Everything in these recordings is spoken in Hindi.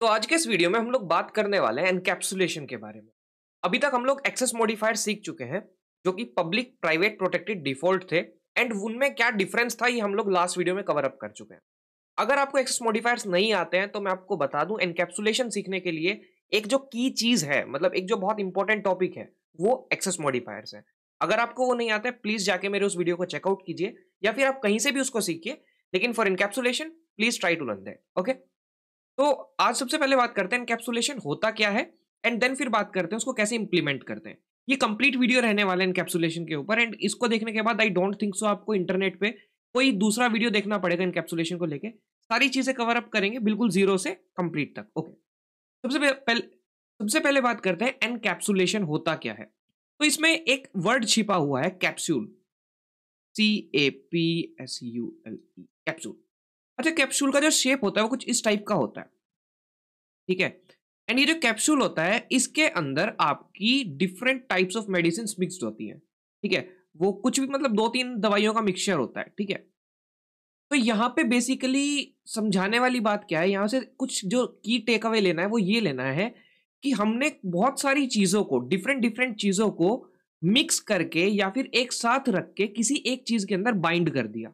तो आज के इस वीडियो में हम लोग बात करने वाले हैं एनकैप्सुलेशन के बारे में अभी तक हम लोग एक्सेस मॉडिफायर सीख चुके हैं जो कि पब्लिक प्राइवेट प्रोटेक्टेड डिफॉल्ट थे एंड उनमें क्या डिफरेंस था ये हम लोग लास्ट वीडियो में कवर अप कर चुके हैं अगर आपको एक्सेस मॉडिफायर्स नहीं आते हैं तो मैं आपको बता दूं एनकैप्सुलेशन सीखने के लिए एक जो की चीज़ है मतलब एक जो बहुत इंपॉर्टेंट टॉपिक है वो एक्सेस मॉडिफायर्स है अगर आपको वो नहीं आता है प्लीज़ जाके मेरे उस वीडियो को चेकआउट कीजिए या फिर आप कहीं से भी उसको सीखिए लेकिन for encapsulation please try to learn that okay तो आज सबसे पहले बात करते हैं इनकेप्सुलेशन होता क्या है एंड देन फिर बात करते हैं उसको कैसे इंप्लीमेंट करते हैं ये कंप्लीट वीडियो रहने वाला है इनकेप्सुलेशन के ऊपर एंड इसको देखने के बाद आई डोंट थिंक सो आपको इंटरनेट पे कोई दूसरा वीडियो देखना पड़ेगा इनकेप्सुलेशन को लेके सारी चीज़ें कवर अप करेंगे बिल्कुल जीरो से कंप्लीट तक ओके सबसे पहले सबसे पहले बात करते हैं एनकैप्सुलेशन होता क्या है तो इसमें एक वर्ड छिपा हुआ है capsule C A P S U L E capsule अच्छा कैप्सूल का जो शेप होता है वो कुछ इस टाइप का होता है ठीक है एंड ये जो कैप्सूल होता है इसके अंदर आपकी different types of medicine mixed होती हैं ठीक है वो कुछ भी मतलब दो तीन दवाइयों का मिक्सचर होता है ठीक है तो यहाँ पे बेसिकली समझाने वाली बात क्या है यहाँ से कुछ जो की टेक अवे लेना है वो ये लेना है कि हमने बहुत सारी चीज़ों को डिफरेंट डिफरेंट चीज़ों को मिक्स करके या फिर एक साथ रख के किसी एक चीज़ के अंदर बाइंड कर दिया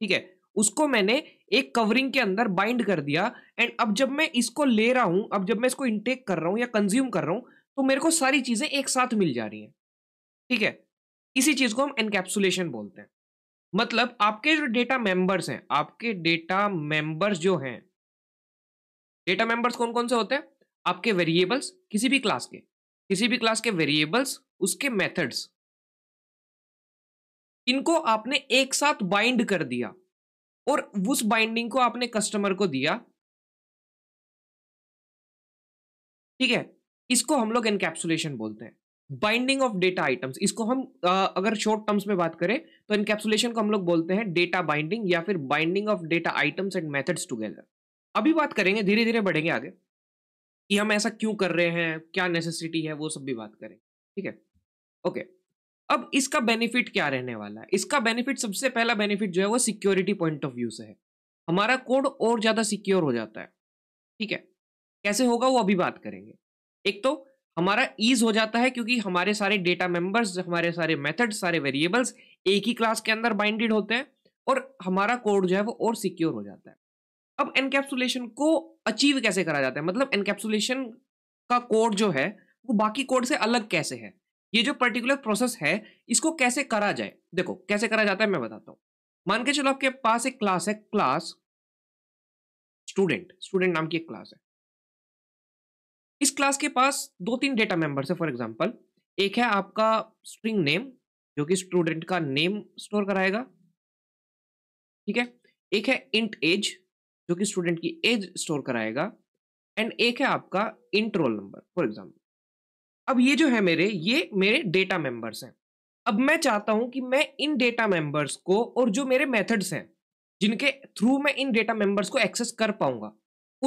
ठीक है उसको मैंने एक कवरिंग के अंदर बाइंड कर दिया एंड अब जब मैं इसको ले रहा हूं अब जब मैं इसको इनटेक कर रहा हूं या कंज्यूम कर रहा हूं तो मेरे को सारी चीजें एक साथ मिल जा रही हैं ठीक है इसी चीज को हम एनकैप्सुलेशन बोलते हैं मतलब आपके जो डेटा मेंबर्स हैं आपके डेटा मेंबर्स जो हैं डेटा मेंबर्स कौन कौन से होते हैं आपके वेरिएबल्स किसी भी क्लास के किसी भी क्लास के वेरिएबल्स उसके मेथड्स इनको आपने एक साथ बाइंड कर दिया और उस बाइंडिंग को आपने कस्टमर को दिया ठीक है इसको हम लोग एनकैप्सुलेशन बोलते हैं बाइंडिंग ऑफ डेटा आइटम्स इसको हम आ, अगर शॉर्ट टर्म्स में बात करें तो इनकेप्सुलेशन को हम लोग बोलते हैं डेटा बाइंडिंग या फिर binding of data items and methods together अभी बात करेंगे धीरे धीरे बढ़ेंगे आगे कि हम ऐसा क्यों कर रहे हैं क्या नेसेसिटी है वो सब भी बात करेंगे ठीक है ओके अब इसका बेनिफिट क्या रहने वाला है इसका बेनिफिट सबसे पहला बेनिफिट जो है वो सिक्योरिटी पॉइंट ऑफ व्यू से है हमारा कोड और ज़्यादा सिक्योर हो जाता है ठीक है कैसे होगा वो अभी बात करेंगे एक तो हमारा ईज हो जाता है क्योंकि हमारे सारे डेटा मेंबर्स हमारे सारे मेथड सारे वेरिएबल्स एक ही क्लास के अंदर बाइंडेड होते हैं और हमारा कोड जो है वो और सिक्योर हो जाता है अब एनकैप्सुलेशन को अचीव कैसे करा जाता है मतलब एनकैप्सुलेशन का कोड जो है वो बाकी कोड से अलग कैसे है ये जो पर्टिकुलर प्रोसेस है इसको कैसे करा जाए देखो कैसे करा जाता है मैं बताता हूं मान के चलो आपके पास एक क्लास है क्लास स्टूडेंट स्टूडेंट नाम की एक क्लास है इस क्लास के पास दो तीन डेटा मेंबर्स है फॉर एग्जांपल एक है आपका स्ट्रिंग नेम जो कि स्टूडेंट का नेम स्टोर कराएगा ठीक है एक है इंट एज जो कि स्टूडेंट की एज स्टोर कराएगा एंड एक है आपका int roll number for example अब ये जो है मेरे ये मेरे डेटा मेंबर्स हैं अब मैं चाहता हूं कि मैं इन डेटा मेंबर्स को और जो मेरे मेथड्स हैं जिनके थ्रू मैं इन डेटा मेंबर्स को एक्सेस कर पाऊंगा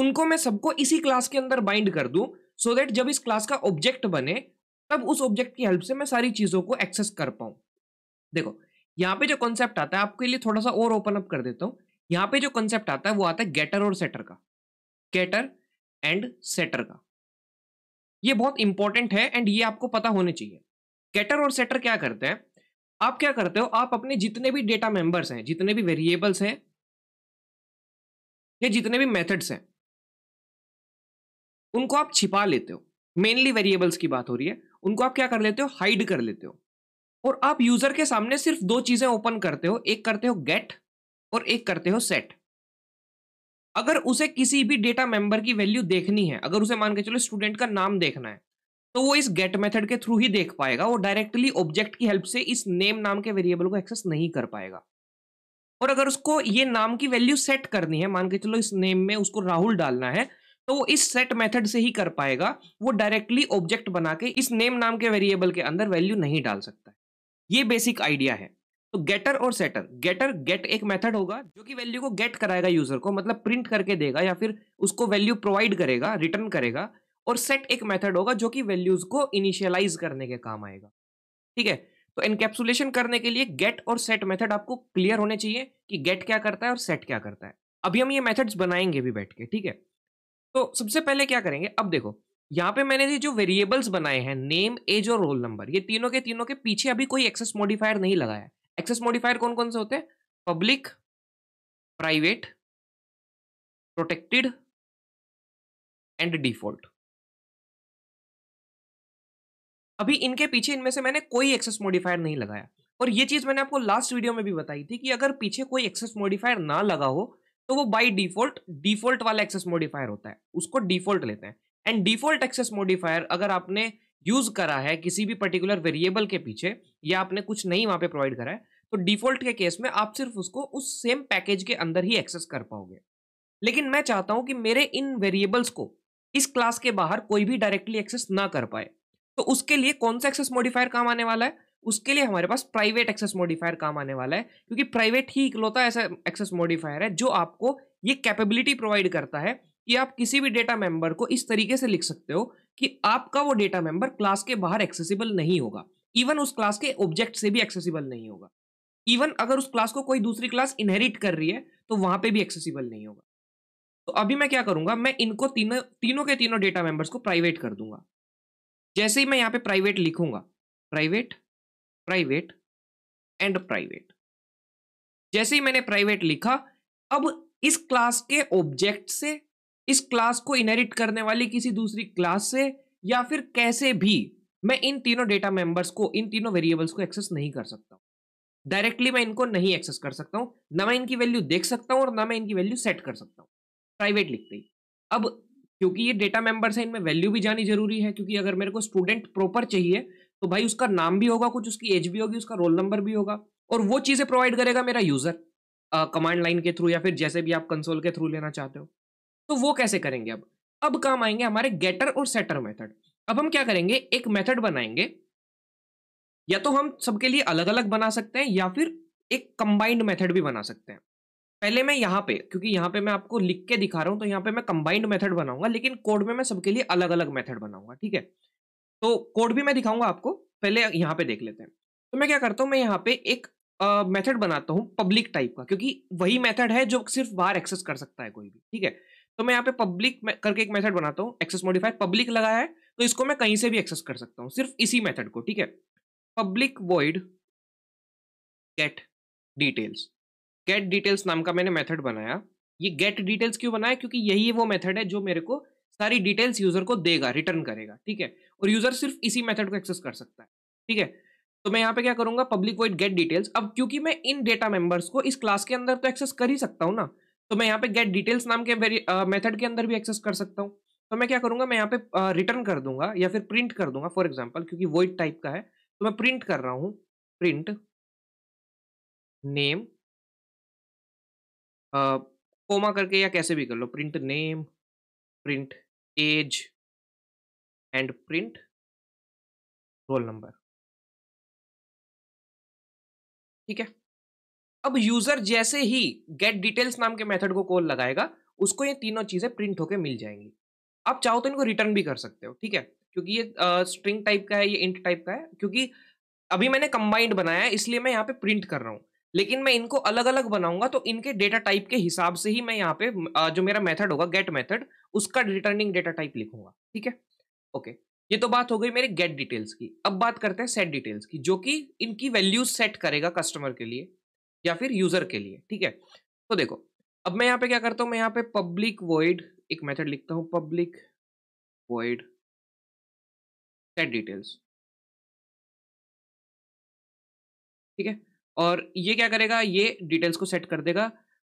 उनको मैं सबको इसी क्लास के अंदर बाइंड कर दूं सो so दैट जब इस क्लास का ऑब्जेक्ट बने तब उस ऑब्जेक्ट की हेल्प से मैं सारी चीज़ों को एक्सेस कर पाऊँ देखो यहाँ पे जो कॉन्सेप्ट आता है आपके लिए थोड़ा सा और ओपन अप कर देता हूँ यहाँ पे जो कॉन्सेप्ट आता है वो आता है गेटर और सेटर का गेटर एंड सेटर का ये बहुत इंपॉर्टेंट है एंड ये आपको पता होने चाहिए कैटर और सेटर क्या करते हैं आप क्या करते हो आप अपने जितने भी डेटा मेंबर्स हैं जितने भी वेरिएबल्स हैं या जितने भी मेथड्स हैं उनको आप छिपा लेते हो मेनली वेरिएबल्स की बात हो रही है उनको आप क्या कर लेते हो हाइड कर लेते हो और आप यूजर के सामने सिर्फ दो चीजें ओपन करते हो एक करते हो गेट और एक करते हो सेट अगर उसे किसी भी डेटा मेंबर की वैल्यू देखनी है अगर उसे मान के चलो स्टूडेंट का नाम देखना है तो वो इस गेट मेथड के थ्रू ही देख पाएगा वो डायरेक्टली ऑब्जेक्ट की हेल्प से इस नेम नाम के वेरिएबल को एक्सेस नहीं कर पाएगा और अगर उसको ये नाम की वैल्यू सेट करनी है मान के चलो इस नेम में उसको राहुल डालना है तो वो इस सेट मेथड से ही कर पाएगा वो डायरेक्टली ऑब्जेक्ट बना के इस नेम नाम के वेरिएबल के अंदर वैल्यू नहीं डाल सकता ये बेसिक आइडिया है तो गेटर और सेटर गेटर गेट एक मेथड होगा जो कि वैल्यू को गेट कराएगा यूजर को मतलब प्रिंट करके देगा या फिर उसको वैल्यू प्रोवाइड करेगा रिटर्न करेगा और सेट एक मेथड होगा जो कि वैल्यूज को इनिशियलाइज करने के काम आएगा ठीक है तो इनकेप्सुलेशन करने के लिए गेट और सेट मेथड आपको क्लियर होने चाहिए कि गेट क्या करता है और सेट क्या करता है अभी हम ये मेथड्स बनाएंगे भी बैठ के ठीक है तो सबसे पहले क्या करेंगे अब देखो यहाँ पे मैंने जो वेरिएबल्स बनाए हैं नेम एज और रोल नंबर ये तीनों के तीनों के पीछे अभी कोई एक्सेस मॉडिफायर नहीं लगाया है एक्सेस मॉडिफायर कौन कौन से होते हैं public private protected and default अभी इनके पीछे इनमें से मैंने कोई एक्सेस मॉडिफायर नहीं लगाया और ये चीज़ मैंने आपको लास्ट वीडियो में भी बताई थी कि अगर पीछे कोई एक्सेस मॉडिफायर ना लगा हो तो वो बाय डिफॉल्ट डिफॉल्ट वाला एक्सेस मॉडिफायर होता है उसको डिफॉल्ट लेते हैं एंड डिफॉल्ट एक्सेस मॉडिफायर अगर आपने यूज करा है किसी भी पर्टिकुलर वेरिएबल के पीछे या आपने कुछ नहीं वहां पे प्रोवाइड करा है तो डिफॉल्ट के केस में आप सिर्फ उसको उस सेम पैकेज के अंदर ही एक्सेस कर पाओगे लेकिन मैं चाहता हूं कि मेरे इन वेरिएबल्स को इस क्लास के बाहर कोई भी डायरेक्टली एक्सेस ना कर पाए तो उसके लिए कौन सा एक्सेस मॉडिफायर काम आने वाला है उसके लिए हमारे पास प्राइवेट एक्सेस मॉडिफायर काम आने वाला है क्योंकि प्राइवेट ही इकलौता ऐसा एक्सेस मॉडिफायर है जो आपको ये कैपेबिलिटी प्रोवाइड करता है कि आप किसी भी डेटा मेंबर को इस तरीके से लिख सकते हो कि आपका वो डेटा मेंबर क्लास के बाहर एक्सेसिबल नहीं होगा इवन उस क्लास के ऑब्जेक्ट से भी एक्सेसिबल नहीं होगा इवन अगर उस क्लास को कोई दूसरी क्लास इनहेरिट कर रही है तो वहां पे भी एक्सेसिबल नहीं होगा तो अभी मैं क्या करूंगा मैं इनको तीनों तीनों के तीनों डेटा मेंबर्स को प्राइवेट कर दूंगा जैसे ही मैं यहाँ पे प्राइवेट लिखूंगा प्राइवेट प्राइवेट एंड प्राइवेट जैसे ही मैंने प्राइवेट लिखा अब इस क्लास के ऑब्जेक्ट से इस क्लास को इनहेरिट करने वाली किसी दूसरी क्लास से या फिर कैसे भी मैं इन तीनों डेटा मेंबर्स को इन तीनों वेरिएबल्स को एक्सेस नहीं कर सकता डायरेक्टली मैं इनको नहीं एक्सेस कर सकता हूँ ना मैं इनकी वैल्यू देख सकता हूँ और ना मैं इनकी वैल्यू सेट कर सकता हूँ प्राइवेट लिखते ही अब क्योंकि ये डेटा मेंबर्स है इनमें वैल्यू भी जानी जरूरी है क्योंकि अगर मेरे को स्टूडेंट प्रॉपर चाहिए तो भाई उसका नाम भी होगा कुछ उसकी एज भी होगी उसका रोल नंबर भी होगा और वो चीज़ें प्रोवाइड करेगा मेरा यूज़र कमांड लाइन के थ्रू या फिर जैसे भी आप कंसोल के थ्रू लेना चाहते हो तो वो कैसे करेंगे अब अब काम आएंगे हमारे गेटर और सेटर मेथड अब हम क्या करेंगे एक मेथड बनाएंगे या तो हम सबके लिए अलग अलग बना सकते हैं या फिर एक कंबाइंड मेथड भी बना सकते हैं पहले मैं यहाँ पे क्योंकि यहाँ पे मैं आपको लिख के दिखा रहा हूँ तो यहाँ पे मैं कंबाइंड मेथड बनाऊंगा लेकिन कोड में मैं सबके लिए अलग अलग मेथड बनाऊंगा ठीक है तो कोड भी मैं दिखाऊंगा आपको पहले यहाँ पे देख लेते हैं तो मैं क्या करता हूँ मैं यहाँ पे एक मेथड uh, बनाता हूँ पब्लिक टाइप का क्योंकि वही मेथड है जो सिर्फ बाहर एक्सेस कर सकता है कोई भी ठीक है तो मैं यहाँ पे पब्लिक करके एक मेथड बनाता हूँ एक्सेस मॉडिफाइड पब्लिक लगाया है तो इसको मैं कहीं से भी एक्सेस कर सकता हूँ सिर्फ इसी मेथड को ठीक है public void get details get details नाम का मैंने मेथड बनाया ये गेट डिटेल्स क्यों बनाया क्योंकि यही वो मेथड है जो मेरे को सारी डिटेल्स यूजर को देगा रिटर्न करेगा ठीक है और यूजर सिर्फ इसी मेथड को एक्सेस कर सकता है ठीक है तो मैं यहाँ पे क्या करूंगा पब्लिक वाइड गेट डिटेल्स अब क्योंकि मैं इन डेटा मेंबर्स को इस क्लास के अंदर तो एक्सेस कर ही सकता हूँ ना तो मैं यहाँ पे गेट डिटेल्स नाम के मेथड के अंदर भी एक्सेस कर सकता हूँ तो मैं क्या करूंगा मैं यहाँ पे रिटर्न कर दूंगा या फिर प्रिंट कर दूंगा फॉर एग्जाम्पल क्योंकि वोइड टाइप का है तो मैं प्रिंट कर रहा हूं प्रिंट नेम कोमा करके या कैसे भी कर लो print name print age and print roll number ठीक है अब यूजर जैसे ही गेट डिटेल्स नाम के मेथड को कॉल लगाएगा उसको ये तीनों चीजें प्रिंट होके मिल जाएंगी आप चाहो तो इनको रिटर्न भी कर सकते हो ठीक है क्योंकि ये स्ट्रिंग टाइप का है ये इंट टाइप का है क्योंकि अभी मैंने कंबाइंड बनाया है इसलिए मैं यहाँ पे प्रिंट कर रहा हूँ लेकिन मैं इनको अलग अलग बनाऊंगा तो इनके डेटा टाइप के हिसाब से ही मैं यहाँ पे जो मेरा मेथड होगा गेट मेथड उसका रिटर्निंग डेटा टाइप लिखूंगा ठीक है ओके ये तो बात हो गई मेरे गेट डिटेल्स की अब बात करते हैं सेट डिटेल्स की जो कि इनकी वैल्यू सेट करेगा कस्टमर के लिए या फिर यूजर के लिए ठीक है तो देखो अब मैं यहाँ पे क्या करता हूँ मैं यहाँ पे पब्लिक वॉइड एक मेथड लिखता हूँ पब्लिक वॉइड सेट डिटेल्स ठीक है और ये क्या करेगा ये डिटेल्स को सेट कर देगा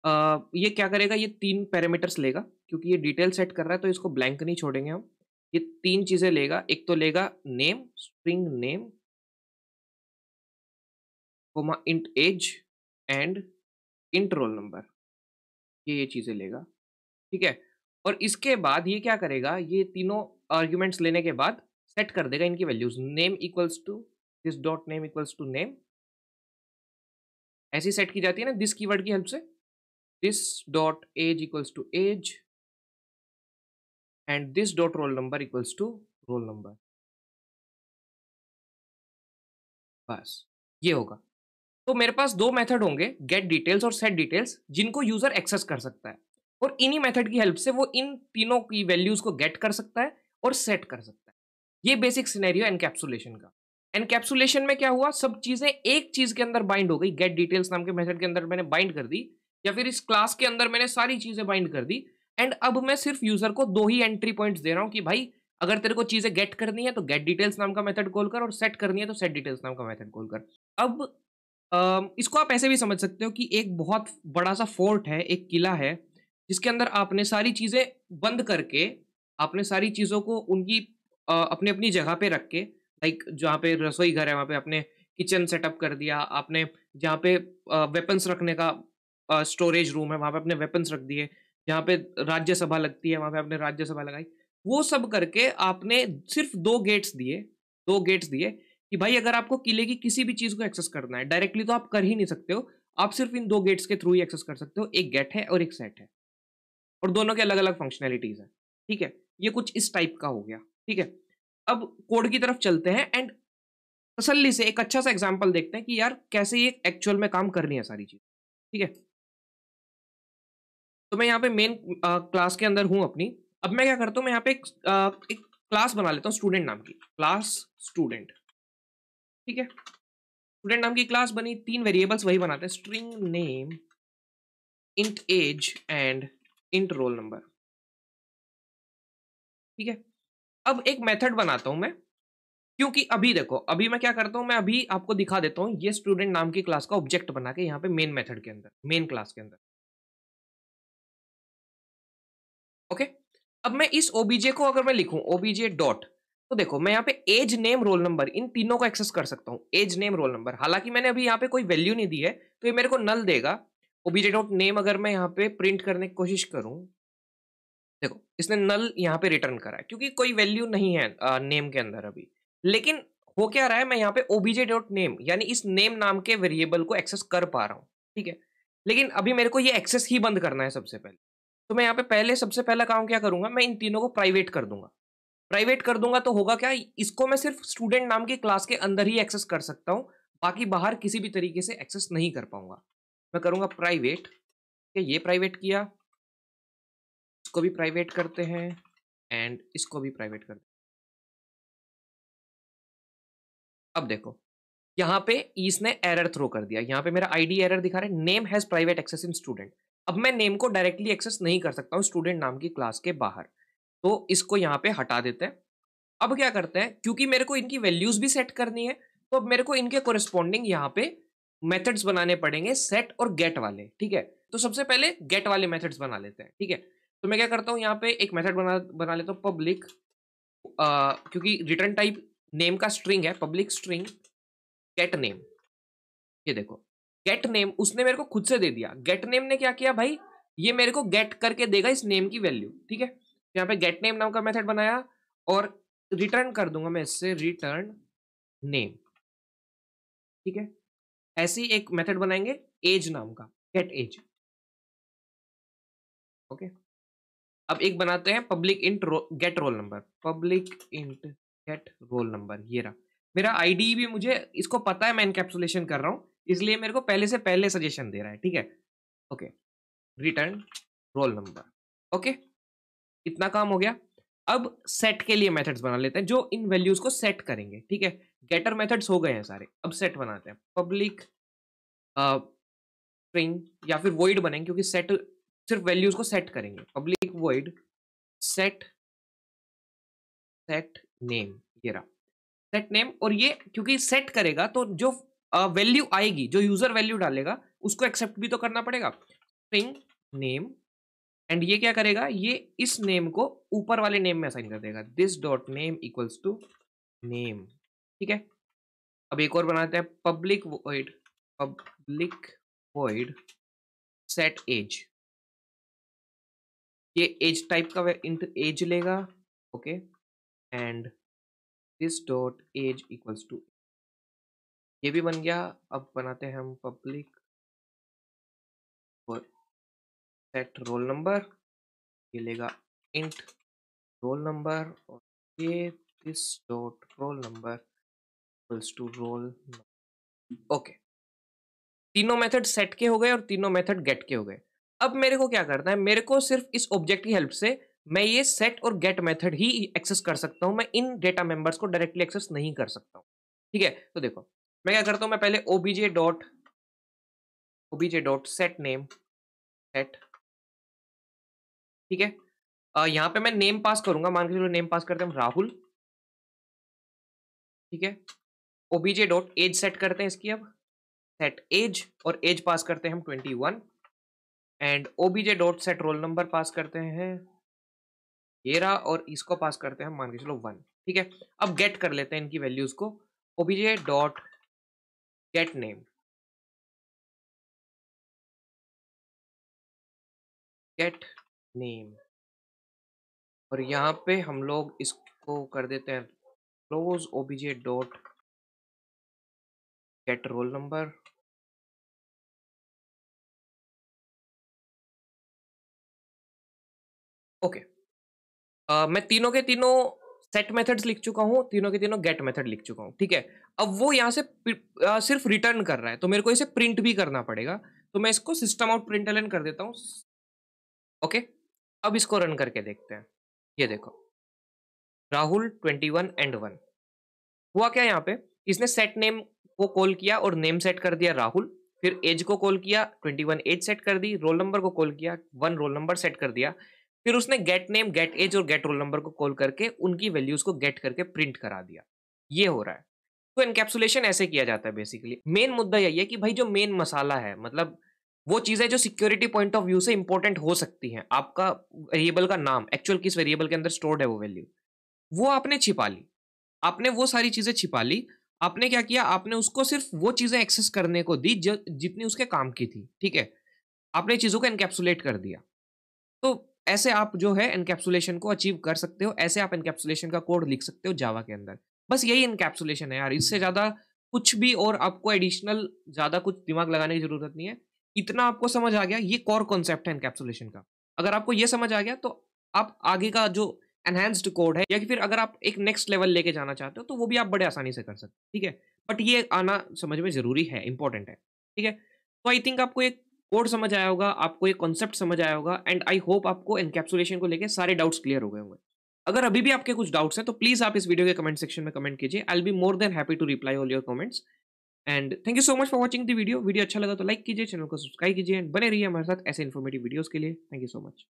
आ, ये क्या करेगा ये तीन पैरामीटर्स लेगा क्योंकि ये डिटेल सेट कर रहा है तो इसको ब्लैंक नहीं छोड़ेंगे हम ये तीन चीज़ें लेगा एक तो लेगा name string name comma int age and int roll number ये ये चीज़ें लेगा ठीक है और इसके बाद ये क्या करेगा ये तीनों आर्ग्यूमेंट्स लेने के बाद सेट कर देगा इनकी values name equals to this dot name equals to name ऐसी सेट की जाती है ना दिस कीवर्ड की हेल्प से this dot age equals to age and this dot roll number equals to roll number बस ये होगा तो मेरे पास दो मेथड होंगे गेट डिटेल्स और सेट डिटेल्स जिनको यूजर एक्सेस कर सकता है और इन्हीं मेथड की हेल्प से वो इन तीनों की वैल्यूज को गेट कर सकता है और सेट कर सकता है ये बेसिक सिनेरियो एनकैप्सुलेशन का एनकैप्सुलेशन में क्या हुआ सब चीजें एक चीज के अंदर बाइंड हो गई गेट डिटेल्स नाम के मेथड के अंदर मैंने बाइंड कर दी या फिर इस क्लास के अंदर मैंने सारी चीजें बाइंड कर दी एंड अब मैं सिर्फ यूजर को दो ही एंट्री पॉइंट्स दे रहा हूँ कि भाई अगर तेरे को चीजें गेट करनी है तो गेट डिटेल्स नाम का मेथड कॉल कर और सेट करनी है तो सेट डिटेल्स नाम का मेथड कॉल कर अब आ, इसको आप ऐसे भी समझ सकते हो कि एक बहुत बड़ा सा फोर्ट है एक किला है जिसके अंदर आपने सारी चीजें बंद करके आपने सारी चीजों को उनकी अपनी अपनी जगह पे रख के लाइक जहाँ पे रसोई घर है वहाँ पे अपने किचन सेटअप कर दिया आपने जहाँ पे वेपन्स रखने का स्टोरेज रूम है वहाँ पे अपने वेपन्स रख दिए जहाँ पे राज्यसभा लगती है वहाँ पे आपने राज्यसभा लगाई वो सब करके आपने सिर्फ दो गेट्स दिए दो गेट्स दिए कि भाई अगर आपको किले की किसी भी चीज़ को एक्सेस करना है डायरेक्टली तो आप कर ही नहीं सकते हो आप सिर्फ इन दो गेट्स के थ्रू ही एक्सेस कर सकते हो एक गेट है और एक सेट है और दोनों के अलग अलग फंक्शनैलिटीज़ हैं ठीक है ये कुछ इस टाइप का हो गया ठीक है अब कोड की तरफ चलते हैं एंड तसल्ली से एक अच्छा सा एग्जाम्पल देखते हैं कि यार कैसे ये एक्चुअल में काम कर रही है सारी चीज ठीक है तो मैं यहाँ पे मेन क्लास के अंदर हूँ अपनी अब मैं क्या करता हूँ मैं यहाँ पे एक, आ, एक क्लास बना लेता हूँ स्टूडेंट नाम की क्लास स्टूडेंट ठीक है स्टूडेंट नाम की क्लास बनी तीन वेरिएबल्स वही बनाते हैं string name int age and int roll number ठीक है अब एक मेथड बनाता हूं मैं क्योंकि अभी देखो अभी मैं क्या करता हूं मैं अभी आपको दिखा देता हूं ये स्टूडेंट नाम की क्लास का ऑब्जेक्ट बना के यहाँ पे मेन मेथड के अंदर मेन क्लास के अंदर ओके अब मैं इस ओबीजे को अगर मैं लिखूं ओबीजे डॉट तो देखो मैं यहाँ पे एज नेम रोल नंबर इन तीनों को एक्सेस कर सकता हूँ एज नेम रोल नंबर हालांकि मैंने अभी यहाँ पे कोई वैल्यू नहीं दी है तो ये मेरे को नल देगा ओबीजे डॉट नेम अगर मैं यहाँ पे प्रिंट करने की कोशिश करूँ देखो इसने नल यहाँ पे रिटर्न करा है क्योंकि कोई वैल्यू नहीं है आ, नेम के अंदर अभी लेकिन हो क्या रहा है मैं यहाँ पे ओबीजे डॉट नेम यानी इस नेम नाम के वेरिएबल को एक्सेस कर पा रहा हूँ ठीक है लेकिन अभी मेरे को ये एक्सेस ही बंद करना है सबसे पहले तो मैं यहाँ पे पहले सबसे पहला काम क्या करूँगा मैं इन तीनों को प्राइवेट कर दूंगा प्राइवेट कर दूंगा तो होगा क्या इसको मैं सिर्फ स्टूडेंट नाम की क्लास के अंदर ही एक्सेस कर सकता हूँ बाकी बाहर किसी भी तरीके से एक्सेस नहीं कर पाऊंगा मैं करूँगा प्राइवेट ठीक है ये प्राइवेट किया इसको भी प्राइवेट करते हैं एंड इसको भी प्राइवेट करते हैं अब देखो यहां पे ईस ने एरर थ्रो कर दिया यहां पे मेरा आईडी एरर दिखा रहा है name has private access in student अब मैं नेम को डायरेक्टली एक्सेस नहीं कर सकता हूं स्टूडेंट नाम की क्लास के बाहर तो इसको यहां पे हटा देते हैं अब क्या करते हैं क्योंकि मेरे को इनकी वैल्यूज भी सेट करनी है तो अब मेरे को इनके कोरिस्पॉन्डिंग यहाँ पे मेथड्स बनाने पड़ेंगे सेट और गेट वाले ठीक है तो सबसे पहले गेट वाले मेथड्स बना लेते हैं ठीक है तो मैं क्या करता हूँ यहाँ पे एक मेथड बना बना लेता हूँ पब्लिक क्योंकि रिटर्न टाइप नेम का स्ट्रिंग है पब्लिक स्ट्रिंग गेट नेम ये देखो गेट नेम उसने मेरे को खुद से दे दिया गेट नेम ने क्या किया भाई ये मेरे को गेट करके देगा इस नेम की वैल्यू ठीक है यहाँ पे गेट नेम नाम का मेथड बनाया और रिटर्न कर दूंगा मैं इससे रिटर्न नेम ठीक है ऐसी एक मेथड बनाएंगे एज नाम का गेट एज ओके okay? अब एक बनाते हैं public int roll, get roll number public int get roll number ये रहा मेरा आईडी भी मुझे इसको पता है मैं इनकेप्सुलेशन कर रहा हूँ इसलिए मेरे को पहले से पहले सजेशन दे रहा है ठीक है okay return roll number okay इतना काम हो गया अब सेट के लिए मेथड्स बना लेते हैं जो इन वैल्यूज को सेट करेंगे ठीक है गेटर मेथड्स हो गए हैं सारे अब सेट बनाते हैं पब्लिक स्ट्रिंग या फिर वॉइड बनेंगे क्योंकि सेट सिर्फ वैल्यूज को सेट करेंगे public void set set name ये रहा सेट नेम और ये क्योंकि सेट करेगा तो जो वैल्यू आएगी जो यूजर वैल्यू डालेगा उसको एक्सेप्ट भी तो करना पड़ेगा स्ट्रिंग नेम एंड ये क्या करेगा ये इस नेम को ऊपर वाले नेम में असाइन कर देगा this dot name equals to name ठीक है अब एक और बनाते हैं public void public void set age ये एज टाइप का इंट एज लेगा okay and this dot age equals to ये भी बन गया अब बनाते हैं हम पब्लिक सेट रोल नंबर ये लेगा इंट रोल नंबर और ये this dot roll number equals to roll okay तीनों मेथड सेट के हो गए और तीनों मेथड गेट के हो गए अब मेरे को क्या करना है मेरे को सिर्फ इस ऑब्जेक्ट की हेल्प से मैं ये सेट और गेट मेथड ही एक्सेस कर सकता हूँ मैं इन डेटा मेंबर्स को डायरेक्टली एक्सेस नहीं कर सकता हूँ ठीक है तो देखो मैं क्या करता हूँ मैं पहले OBJ dot OBJ dot set name set ठीक है यहाँ पे मैं नेम पास करूंगा मान के चलो नेम पास करते हैं राहुल ठीक है ओबीजे डॉट एज सेट करते हैं इसकी अब सेट एज और एज पास करते हैं हम twenty one and OBJ dot set roll number pass करते हैं ये और इसको पास करते हैं मान के चलो वन ठीक है अब गेट कर लेते हैं इनकी वैल्यूज को OBJ dot get name get name और यहां पे हम लोग इसको कर देते हैं close OBJ dot get roll number okay okay. uh, मैं तीनों के तीनों सेट मेथड्स लिख चुका हूँ तीनों के तीनों गेट मेथड लिख चुका हूँ ठीक है अब वो यहाँ से आ, सिर्फ रिटर्न कर रहा है तो मेरे को इसे प्रिंट भी करना पड़ेगा तो मैं इसको सिस्टम आउट प्रिंट एल कर देता हूँ ओके okay? अब इसको रन करके देखते हैं ये देखो Rahul twenty one and one हुआ क्या यहाँ पे इसने सेट नेम को कॉल किया और नेम सेट कर दिया राहुल फिर एज को कॉल किया ट्वेंटी वन एज सेट कर दी रोल नंबर को कॉल किया वन रोल नंबर सेट कर दिया फिर उसने गेट नेम गेट एज और गेट रोल नंबर को कॉल करके उनकी वैल्यूज को गेट करके प्रिंट करा दिया ये हो रहा है तो इनकेप्सुलेशन ऐसे किया जाता है बेसिकली मेन मुद्दा यही है कि भाई जो मेन मसाला है मतलब वो चीज़ें जो सिक्योरिटी पॉइंट ऑफ व्यू से इंपॉर्टेंट हो सकती हैं आपका वेरिएबल का नाम एक्चुअल किस वेरिएबल के अंदर स्टोर्ड है वो वैल्यू वो आपने छिपा ली आपने वो सारी चीज़ें छिपा ली आपने क्या किया आपने उसको सिर्फ वो चीज़ें एक्सेस करने को दी जितनी उसके काम की थी ठीक है आपने चीज़ों को इनकेप्सुलेट कर दिया तो ऐसे आप जो है इनकेप्सुलेशन को अचीव कर सकते हो ऐसे आप इनकेप्सुलेशन का कोड लिख सकते हो जावा के अंदर बस यही इनकेप्सुलेशन है यार इससे हम्म। ज़्यादा कुछ भी और आपको एडिशनल ज़्यादा कुछ दिमाग लगाने की ज़रूरत नहीं है इतना आपको समझ आ गया ये कॉर कॉन्सेप्ट है इनकेप्सुलेशन का अगर आपको ये समझ आ गया तो आप आगे का जो एनहेंस्ड कोड है या कि फिर अगर आप एक नेक्स्ट लेवल लेके जाना चाहते हो तो वो भी आप बड़े आसानी से कर सकते हो ठीक है बट ये आना समझ में ज़रूरी है इंपॉर्टेंट है ठीक है तो आई थिंक आपको एक कोड समझ आया होगा आपको ये कॉन्सेप्ट समझ आया होगा एंड आई होप आपको इनकेप्सुलेशन को लेकर सारे डाउट्स क्लियर हो गए होंगे अगर अभी भी आपके कुछ डाउट्स हैं तो प्लीज़ आप इस वीडियो के कमेंट सेक्शन में कमेंट कीजिए I be more than happy to reply all your comments and thank you so much for watching the video video अच्छा लगा तो लाइक कीजिए चैनल को सब्सक्राइब कीजिए एंड बने रहिए हमारे साथ ऐसे इन्फॉर्मेटिव वीडियोज़ के लिए थैंक यू सो मच